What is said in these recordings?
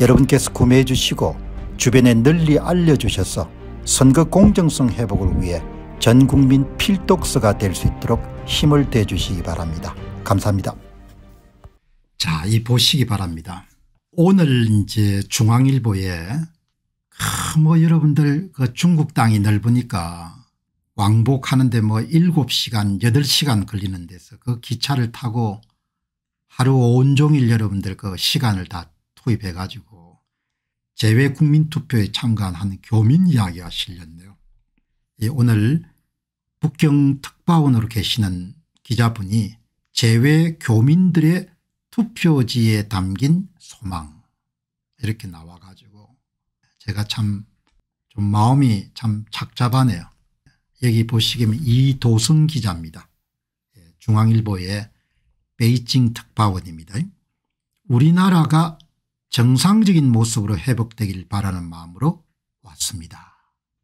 여러분께서 구매해 주시고 주변에 널리 알려주셔서 선거 공정성 회복을 위해 전국민 필독서가 될 수 있도록 힘을 대주시기 바랍니다. 감사합니다. 자, 이 보시기 바랍니다. 오늘 이제 중앙일보에 아, 뭐 여러분들 그 중국 땅이 넓으니까 왕복하는데 뭐 7시간 8시간 걸리는 데서 그 기차를 타고 하루 온종일 여러분들 그 시간을 다 투입해가지고 제외 국민투표에 참가한 교민 이야기가 실렸네요. 예, 오늘 북경특파원으로 계시는 기자분이 제외 교민들의 투표지에 담긴 소망 이렇게 나와가지고 제가 참 좀 마음이 참 착잡하네요. 여기 보시기면 이도승 기자입니다. 예, 중앙일보의 베이징 특파원입니다. 우리나라가 정상적인 모습으로 회복되길 바라는 마음으로 왔습니다.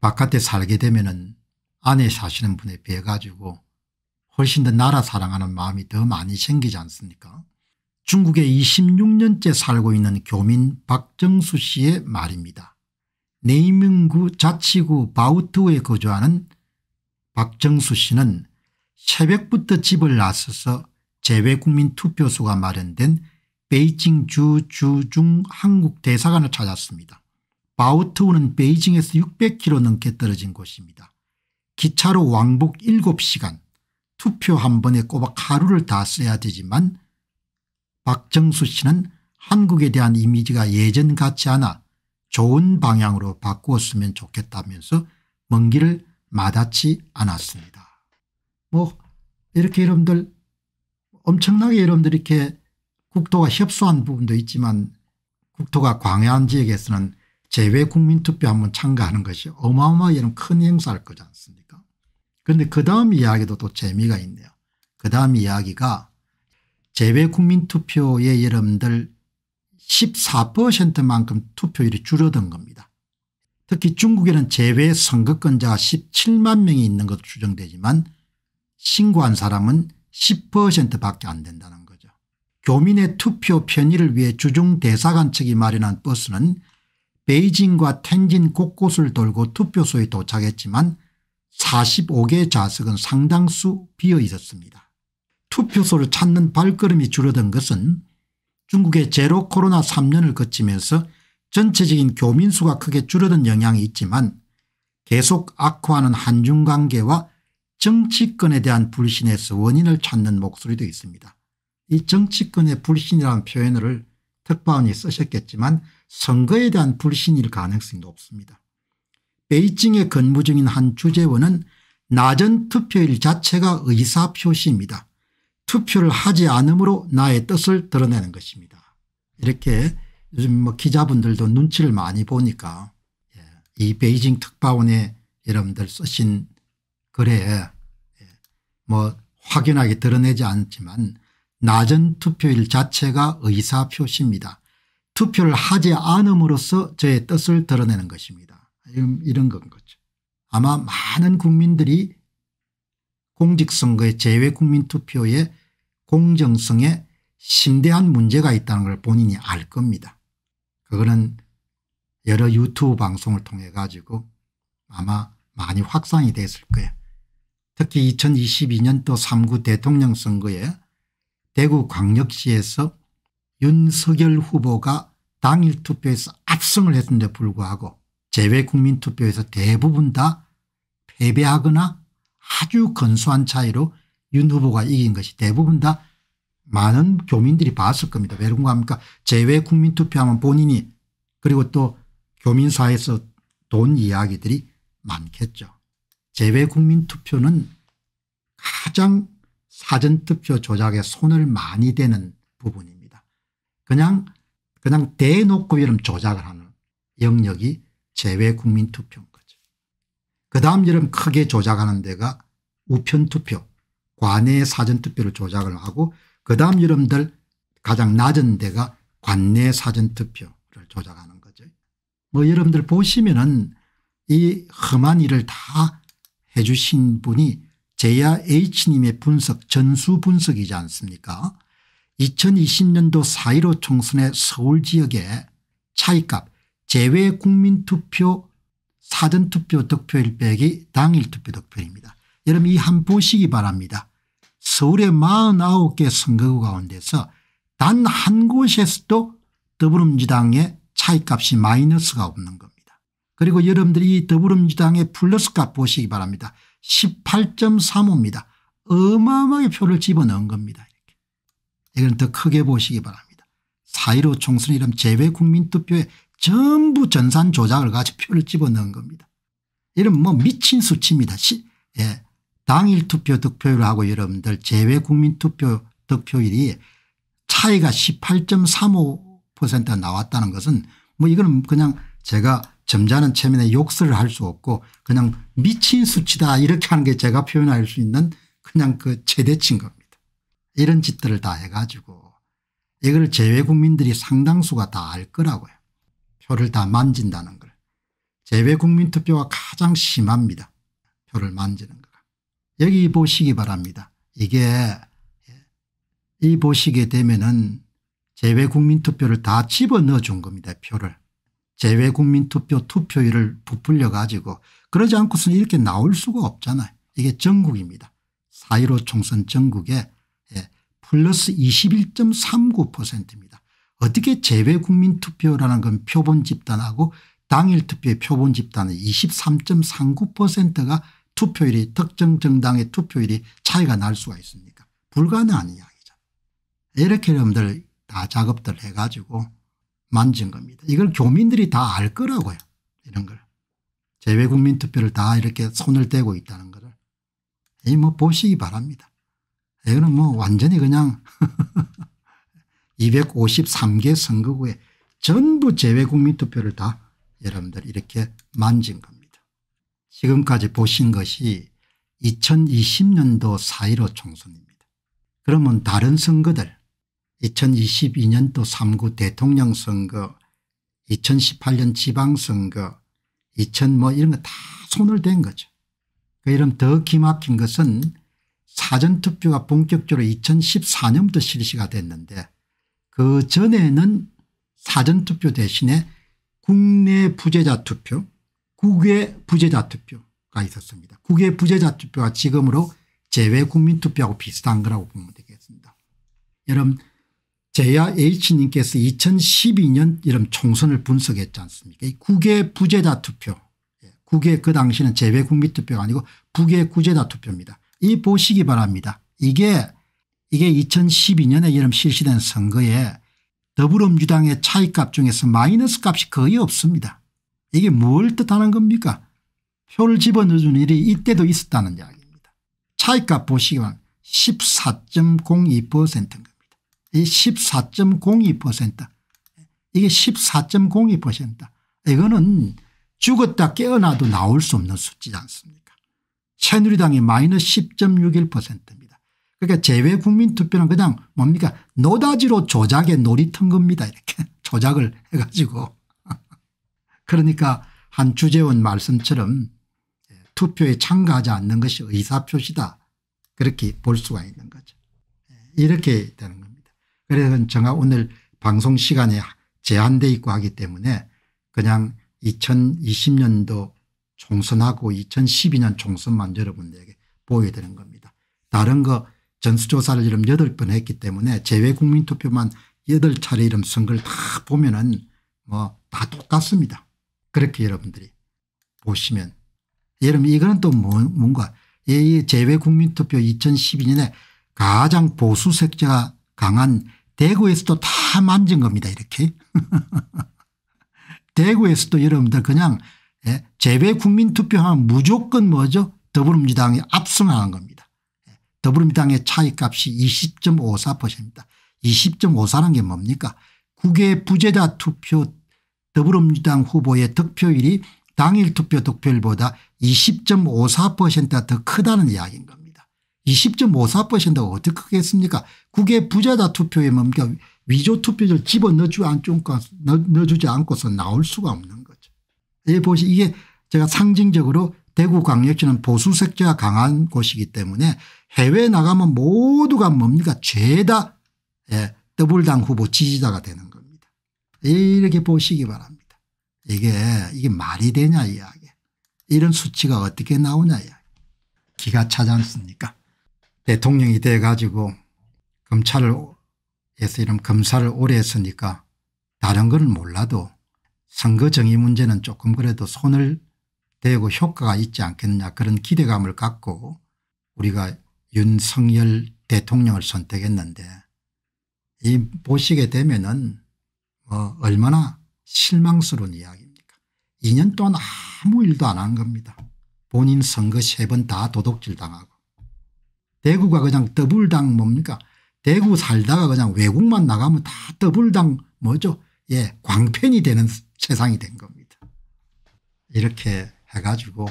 바깥에 살게 되면 은 안에 사시는 분에 비해 가지고 훨씬 더 나라 사랑하는 마음이 더 많이 생기지 않습니까 중국에 26년째 살고 있는 교민 박정수 씨의 말입니다. 네이밍구 자치구 바우트에 거주하는 박정수 씨는 새벽부터 집을 나서서 재외국민 투표소가 마련된 베이징 주 주중 한국 대사관을 찾았습니다. 바우트우는 베이징에서 600km 넘게 떨어진 곳입니다. 기차로 왕복 7시간 투표 한 번에 꼬박 하루를 다 써야 되지만 박정수 씨는 한국에 대한 이미지가 예전 같지 않아 좋은 방향으로 바꾸었으면 좋겠다면서 먼 길을 마다치 않았습니다. 뭐 이렇게 여러분들 엄청나게 여러분들 이렇게 국토가 협소한 부분도 있지만 국토가 광야한 지역에서는 제외 국민투표 한 번 참가하는 것이 어마어마하게는 큰 행사일 거지 않습니까 그런데 그 다음 이야기도 또 재미가 있네요. 그 다음 이야기가 제외 국민투표에 여러분들 14%만큼 투표율이 줄어든 겁니다. 특히 중국에는 제외 선거권자가 17만 명이 있는 것으로 추정되지만 신고한 사람은 10% 밖에 안 된다는 교민의 투표 편의를 위해 주중 대사관 측이 마련한 버스는 베이징과 텐진 곳곳을 돌고 투표소에 도착했지만 45개 좌석은 상당수 비어 있었습니다. 투표소를 찾는 발걸음이 줄어든 것은 중국의 제로 코로나 3년을 거치면서 전체적인 교민수가 크게 줄어든 영향이 있지만 계속 악화하는 한중관계와 정치권에 대한 불신에서 원인을 찾는 목소리도 있습니다. 이 정치권의 불신이라는 표현을 특파원이 쓰셨겠지만 선거에 대한 불신일 가능성이 높습니다. 베이징에 근무 중인 한 주재원은 낮은 투표일 자체가 의사표시입니다. 투표를 하지 않으므로 나의 뜻을 드러내는 것입니다. 이렇게 요즘 뭐 기자분들도 눈치를 많이 보니까 예, 이 베이징 특파원의 여러분들 쓰신 글에 예, 뭐 확연하게 드러내지 않지만 낮은 투표일 자체가 의사표시입니다. 투표를 하지 않음으로써 저의 뜻을 드러내는 것입니다. 이런 건 거죠. 아마 많은 국민들이 공직선거의 제외국민투표의 공정성에 심대한 문제가 있다는 걸 본인이 알 겁니다. 그거는 여러 유튜브 방송을 통해 가지고 아마 많이 확산이 됐을 거예요. 특히 2022년도 3구 대통령 선거에 대구광역시에서 윤석열 후보가 당일 투표에서 압승을 했는데 불구하고 재외국민투표에서 대부분 다 패배하거나 아주 건수한 차이로 윤 후보가 이긴 것이 대부분 다 많은 교민들이 봤을 겁니다. 왜 그런가 합니까 재외국민투표하면 본인이 그리고 또 교민사회에서 돈 이야기들이 많겠죠. 재외국민투표는 가장 사전투표 조작에 손을 많이 대는 부분입니다. 그냥 그냥 대놓고 이름 조작을 하는 영역이 재외국민투표인 거죠. 그 다음 이름 크게 조작하는 데가 우편투표 관내 사전투표를 조작을 하고 그 다음 이름들 가장 낮은 데가 관내 사전투표를 조작하는 거죠. 뭐 여러분들 보시면은 이 험한 일을 다 해주신 분이 제야 H님의 분석 전수 분석이지 않습니까 2020년도 4.15 총선의 서울 지역의 차이값 제외 국민투표 사전투표 득표일 빼기 당일 투표 득표입니다. 여러분 이 한 보시기 바랍니다. 서울의 49개 선거구 가운데서 단 한 곳에서도 더불어민주당의 차이값이 마이너스가 없는 겁니다. 그리고 여러분들이 더불어민주당의 플러스값 보시기 바랍니다. 18.35입니다. 어마어마하게 표를 집어넣은 겁니다. 이건더 크게 보시기 바랍니다. 4.15 총선이란 재외국민투표에 전부 전산 조작을 가지 표를 집어넣은 겁니다. 이런 뭐 미친 수치입니다. 시, 예. 당일 투표 득표율하고 여러분들 재외국민투표 득표율이 차이가 18.35% 나왔다는 것은 뭐 이거는 그냥 제가 점잖은 체면에 욕설을 할 수 없고 그냥 미친 수치다 이렇게 하는 게 제가 표현할 수 있는 그냥 그 최대치인 겁니다. 이런 짓들을 다 해가지고 이걸 제외 국민들이 상당수가 다 알 거라고요. 표를 다 만진다는 걸. 제외 국민 투표가 가장 심합니다. 표를 만지는 거가. 여기 보시기 바랍니다. 이게 이 보시게 되면은 제외 국민 투표를 다 집어넣어 준 겁니다. 표를. 재외국민투표 투표율을 부풀려 가지고 그러지 않고서는 이렇게 나올 수가 없잖아요. 이게 전국입니다. 4.15 총선 전국에 예, 플러스 21.39%입니다. 어떻게 재외국민투표라는 건 표본 집단하고 당일 투표의 표본 집단의 23.39%가 투표율이 특정 정당의 투표율이 차이가 날 수가 있습니까 불가능한 이야기죠. 이렇게 여러분들 다 작업들 해가지고 만진 겁니다. 이걸 교민들이 다 알 거라고요. 이런 걸. 제외국민 투표를 다 이렇게 손을 대고 있다는 거를. 이뭐 보시기 바랍니다. 이거는 뭐 완전히 그냥 253개 선거구에 전부 제외국민 투표를 다 여러분들 이렇게 만진 겁니다. 지금까지 보신 것이 2020년도 4.15 총선입니다. 그러면 다른 선거들 2022년도 3구 대통령 선거 2018년 지방선거 2000 뭐 이런 거 다 손을 댄 거죠. 그이런더 기막힌 것은 사전투표가 본격적으로 2014년부터 실시가 됐는데 그 전에는 사전투표 대신에 국내 부재자 투표 국외 부재자 투표가 있었습니다. 국외 부재자 투표가 지금으로 제외국민투표하고 비슷한 거라고 보면 되겠습니다. 여러분 제야 H님께서 2012년 이름 총선을 분석했지 않습니까 국외 부재자 투표 예, 국외 그 당시는 재외 국민 투표가 아니고 국외 구제자 투표입니다. 이 보시기 바랍니다. 이게 이게 2012년에 여름 실시된 선거에 더불어민주당의 차이값 중에서 마이너스 값이 거의 없습니다. 이게 뭘 뜻하는 겁니까 표를 집어넣어 일이 이때도 있었다는 이야기입니다. 차이값 보시기 바랍니다. 14.02%인가 이14.02% 이게 14.02% 이거는 죽었다 깨어나도 나올 수 없는 수치지 않습니까 새누리당이 마이너스 10.61%입니다. 그러니까 재외 국민투표는 그냥 뭡니까 노다지로 조작에 놀이 튼 겁니다. 이렇게 조작을 해가지고 그러니까 한 주재원 말씀처럼 예, 투표에 참가하지 않는 것이 의사표시다 그렇게 볼 수가 있는 거죠. 예, 이렇게 되는 겁니다. 그래서 제가 오늘 방송 시간에 제한돼 있고 하기 때문에 그냥 2020년도 총선하고 2012년 총선만 여러분들에게 보여드리는 겁니다. 다른 거 전수조사를 이름 8번 했기 때문에 제외국민투표만 8차례 이름 선거를 다 보면 은뭐 다 똑같습니다. 그렇게 여러분들이 보시면 여러분 이거는 또 뭐, 뭔가 이 재외국민투표 2012년에 가장 보수 색제가 강한 대구에서도 다 만진 겁니다 이렇게. 대구에서도 여러분들 그냥 예, 재배 국민투표하면 무조건 뭐죠 더불어민주당이 압승하는 겁니다. 예, 더불어민주당의 차이값이 20.54%입니다. 20.54라는 게 뭡니까 국외 부재자 투표 더불어민주당 후보의 득표율이 당일 투표 득표율보다 20.54%가 더 크다는 이야기인 겁니다. 20.54%가 어떻게 크겠습니까 그게 부자다 투표에 뭡니까 위조 투표를 집어넣지 않고 넣어주지 않고서 나올 수가 없는 거죠. 이 예, 보시 이게 제가 상징적으로 대구광역시는 보수 색채가 강한 곳이기 때문에 해외 나가면 모두가 뭡니까 죄다 예, 더블당 후보 지지자가 되는 겁니다. 예, 이렇게 보시기 바랍니다. 이게 이게 말이 되냐 이야기. 이런 수치가 어떻게 나오냐 이야기. 기가 차지 않습니까 대통령이 돼 가지고 검찰을 해서 이런 검사를 오래 했으니까 다른 건 몰라도 선거 정의 문제는 조금 그래도 손을 대고 효과가 있지 않겠느냐 그런 기대감을 갖고 우리가 윤석열 대통령을 선택했는데 이 보시게 되면은 뭐 얼마나 실망스러운 이야기입니까 2년 동안 아무 일도 안 한 겁니다. 본인 선거 세 번 다 도둑질 당하고 대구가 그냥 더블당 뭡니까 대구 살다가 그냥 외국만 나가면 다 더블당 뭐죠 예 광팬이 되는 세상이 된 겁니다. 이렇게 해가지고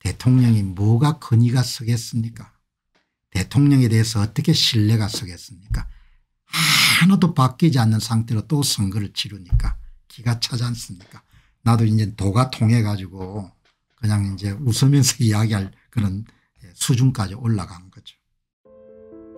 대통령이 뭐가 건의가 서겠습니까 대통령에 대해서 어떻게 신뢰가 서겠습니까 하나도 바뀌지 않는 상태로 또 선거를 치르니까 기가 차지 않습니까 나도 이제 도가 통해 가지고 그냥 이제 웃으면서 이야기할 그런 수준까지 올라간